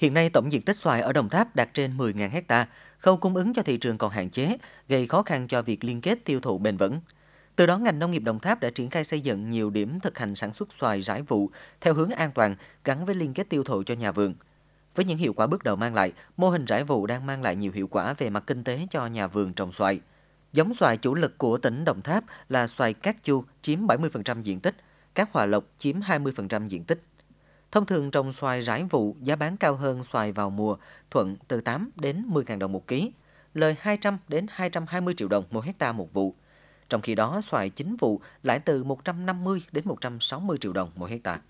Hiện nay tổng diện tích xoài ở Đồng Tháp đạt trên 10.000 hecta, khâu cung ứng cho thị trường còn hạn chế, gây khó khăn cho việc liên kết tiêu thụ bền vững. Từ đó, ngành nông nghiệp Đồng Tháp đã triển khai xây dựng nhiều điểm thực hành sản xuất xoài rải vụ theo hướng an toàn gắn với liên kết tiêu thụ cho nhà vườn. Với những hiệu quả bước đầu mang lại, mô hình rải vụ đang mang lại nhiều hiệu quả về mặt kinh tế cho nhà vườn trồng xoài. Giống xoài chủ lực của tỉnh Đồng Tháp là xoài cát chu chiếm 70% diện tích, cát hòa lộc chiếm 20% diện tích. Thông thường trồng xoài rải vụ giá bán cao hơn xoài vào mùa, thuận từ 8 đến 10.000 đồng một ký, lời 200 đến 220 triệu đồng một hecta một vụ. Trong khi đó, xoài chính vụ lãi từ 150 đến 160 triệu đồng mỗi hectare.